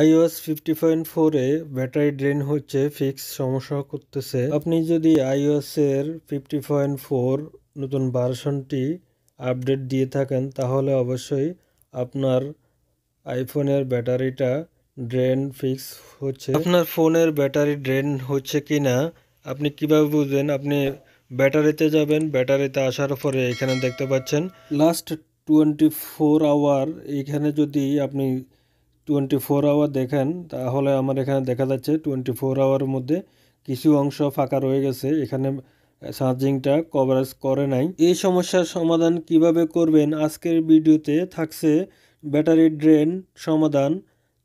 iOS fifty point ফোরে battery drain হচ্ছে fix সমস্যা করতেছে আপনি যদি আইওএসের ফিফটি পয়েন্ট ফোর নতুন ভার্সনটি আপডেট দিয়ে থাকেন তাহলে অবশ্যই আপনার আইফোনের ব্যাটারিটা ড্রেন ফিক্স হচ্ছে আপনার ফোনের ব্যাটারি ড্রেন হচ্ছে কি না আপনি কিভাবে বুঝবেন আপনি ব্যাটারিতে যাবেন ব্যাটারিতে আসার পরে এখানে দেখতে পাচ্ছেন লাস্ট টোয়েন্টি ফোর আওয়ার এখানে যদি আপনি টোয়েন্টি ফোর আওয়ার দেখেন তাহলে আমার এখানে দেখা যাচ্ছে টোয়েন্টি ফোর আওয়ারের মধ্যে কিছু অংশ ফাঁকা রয়ে গেছে এখানে চার্জিংটা কভারেজ করে নাই এই সমস্যার সমাধান কিভাবে করবেন আজকের ভিডিওতে থাকছে ব্যাটারি ড্রেন সমাধান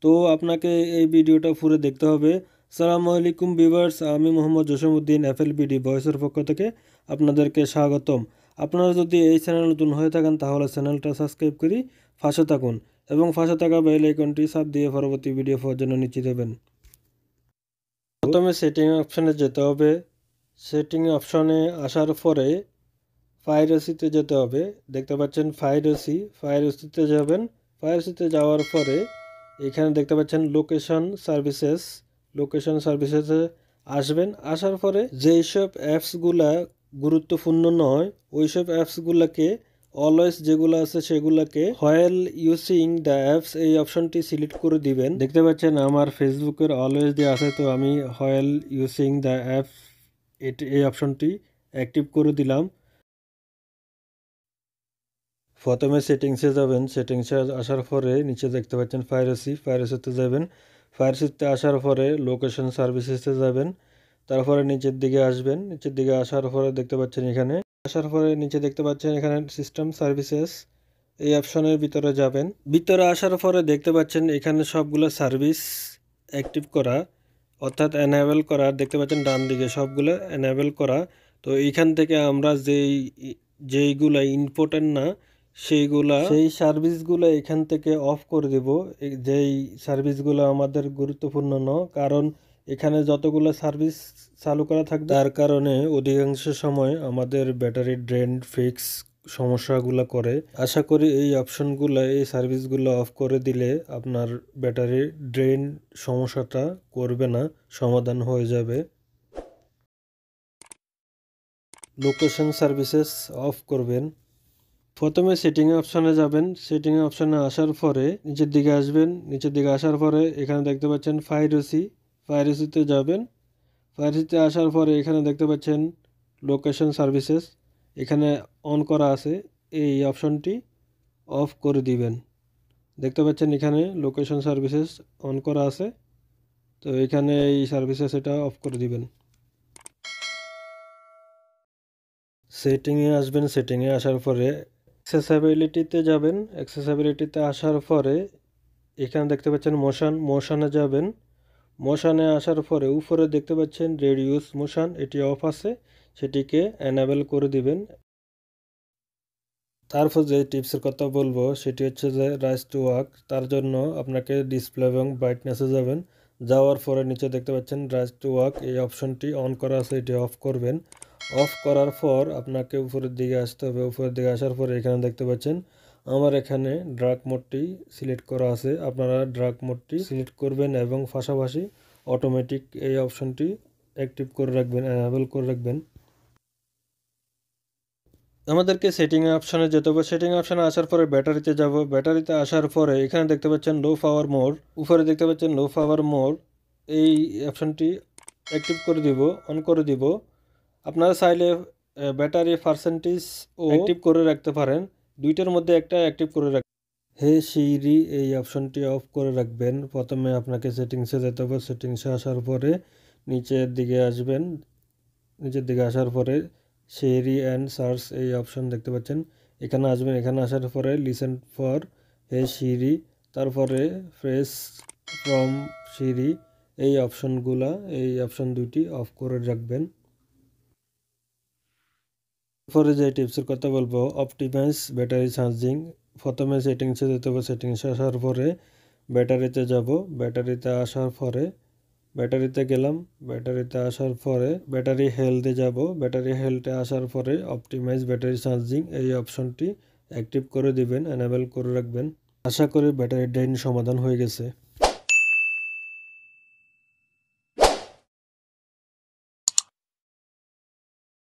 তো আপনাকে এই ভিডিওটা ফুরে দেখতে হবে সালাম আলাইকুম বিভার্স আমি মোহাম্মদ জসিমউদ্দিন এফএলবিডি বয়সের পক্ষ থেকে আপনাদেরকে স্বাগতম আপনারা যদি এই চ্যানেল নতুন হয়ে থাকেন তাহলে চ্যানেলটা সাবস্ক্রাইব করি ফাঁসে থাকুন এবং পাশে থাকা বেল আইকনটি সাপ দিয়ে পরবর্তী ভিডিও পাওয়ার জন্য নিচে দেবেন প্রথমে সেটিং অপশানে যেতে হবে সেটিং অপশানে আসার পরে ফাইরেসিতে যেতে হবে দেখতে পাচ্ছেন ফাইরেসি ফাইরেসিতে যাবেন ফাইরেসিতে যাওয়ার পরে এখানে দেখতে পাচ্ছেন লোকেশন সার্ভিসেস লোকেশন সার্ভিসেসে আসবেন আসার পরে যেই সব অ্যাপসগুলা গুরুত্বপূর্ণ নয় ওই সব অ্যাপসগুলোকে অলওয়েজ যেগুলো আছে সেগুলোকে হোয়েল ইউসিং দ্য অ্যাপস এই অপশনটি সিলেক্ট করে দিবেন দেখতে পাচ্ছেন আমার ফেসবুকের অলওয়েজ দিয়ে আছে তো আমি হোয়েল ইউসিং দ্য অ্যাপ এটি এই অপশনটি অ্যাক্টিভ করে দিলাম প্রথমে সেটিংসে যাবেন সেটিংসে আসার পরে নিচে দেখতে পাচ্ছেন ফায়ারসি ফায়ারসিতে যাবেন ফায়ারসিতে আসার পরে লোকেশন সার্ভিসেসে যাবেন তারপরে নিচের দিকে আসবেন নিচের দিকে আসার পরে দেখতে পাচ্ছেন এখানে আসার পরে নিচে দেখতে পাচ্ছেন এখানে সিস্টেম সার্ভিসেস এই অপশনের ভিতরে যাবেন ভিতরে আসার পরে দেখতে পাচ্ছেন এখানে সবগুলো সার্ভিস অ্যাক্টিভ করা অর্থাৎ অ্যানাবেল করা দেখতে পাচ্ছেন ডান দিকে সবগুলো অ্যানাবেল করা তো এইখান থেকে আমরা যেই যেইগুলো ইম্পর্টেন্ট না সেইগুলা সেই সার্ভিসগুলো এখান থেকে অফ করে দেব যেই সার্ভিসগুলো আমাদের গুরুত্বপূর্ণ ন কারণ এখানে যতগুলো সার্ভিস চালু করা থাকবে তার কারণে অধিকাংশ সময় আমাদের ব্যাটারি ড্রেন ফিক্স সমস্যাগুলো করে আশা করি এই অপশনগুলো এই সার্ভিসগুলো অফ করে দিলে আপনার ব্যাটারি ড্রেন সমস্যাটা করবে না সমাধান হয়ে যাবে লোকেশন সার্ভিসেস অফ করবেন প্রথমে সেটিং অপশানে যাবেন সেটিং অপশানে আসার পরে নিচের দিকে আসবেন নিচের দিকে আসার পরে এখানে দেখতে পাচ্ছেন ফাইরসি ফায়ারসিতে যাবেন ফায়ারিসিতে আসার পরে এখানে দেখতে পাচ্ছেন লোকেশন সার্ভিসেস এখানে অন করা আছে এই অপশনটি অফ করে দিবেন দেখতে পাচ্ছেন এখানে লোকেশন সার্ভিসেস অন করা আছে তো এখানে এই সার্ভিসেস এটা অফ করে দিবেন সেটিংয়ে আসবেন সেটিংয়ে আসার পরে অ্যাক্সেসাবিলিটিতে যাবেন অ্যাক্সেসাবিলিটিতে আসার পরে এখানে দেখতে পাচ্ছেন মোশন মোশনে যাবেন মোশানে আসার পরে উপরে দেখতে পাচ্ছেন রেডিউস মোশান এটি অফ আছে সেটিকে অ্যানাবেল করে দিবেন তারপর যে টিপসের কথা বলবো সেটি হচ্ছে যে রাইস টু ওয়াক তার জন্য আপনাকে ডিসপ্লে এবং ব্রাইটনেসে যাবেন যাওয়ার পরে নিচে দেখতে পাচ্ছেন রাইস টু ওয়াক এই অপশনটি অন করা আছে এটি অফ করবেন অফ করার পর আপনাকে উপরের দিকে আসতে হবে উপরের দিকে আসার পরে এখানে দেখতে পাচ্ছেন আমার এখানে ড্রাগ মোডটি সিলেক্ট করা আছে আপনারা ড্রাগ মোডটি সিলেক্ট করবেন এবং পাশাপাশি অটোমেটিক এই অপশনটি অ্যাক্টিভ করে রাখবেন অ্যানাবেল করে রাখবেন আমাদেরকে সেটিং অপশানে যেতে হবে সেটিং অপশানে আসার পরে ব্যাটারিতে যাব ব্যাটারিতে আসার পরে এখানে দেখতে পাচ্ছেন লো পাওয়ার মোড উপরে দেখতে পাচ্ছেন লো পাওয়ার মোড এই অপশানটি অ্যাক্টিভ করে দিব অন করে দিব আপনারা চাইলে ব্যাটারি পার্সেন্টেজ ও অ্যাক্টিভ করে রাখতে পারেন দুইটার মধ্যে একটা অ্যাক্টিভ করে রাখবেন হে সিরি এই অপশনটি অফ করে রাখবেন প্রথমে আপনাকে সেটিংসে যেতে হবে সেটিংসে আসার পরে নিচের দিকে আসবেন নিচের দিকে আসার পরে সিরি অ্যান্ড সার্চ এই অপশন দেখতে পাচ্ছেন এখানে আসবেন এখানে আসার পরে লিসেন ফর হে সিরি তারপরে ফ্রেশ ফ্রম সিরি এই অপশনগুলা এই অপশন দুইটি অফ করে রাখবেন পরে যে টিপসের কথা বলবো অপটিমাইজ ব্যাটারি চার্জিং প্রথমে সেটিংসে যেতে হবে সেটিংসে আসার পরে ব্যাটারিতে যাব ব্যাটারিতে আসার পরে ব্যাটারিতে গেলাম ব্যাটারিতে আসার পরে ব্যাটারি হেলথে যাব ব্যাটারি হেলথে আসার পরে অপটিমাইজ ব্যাটারি চার্জিং এই অপশনটি অ্যাক্টিভ করে দিবেন অ্যানাবেল করে রাখবেন আশা করি ব্যাটারি ড্রেন সমাধান হয়ে গেছে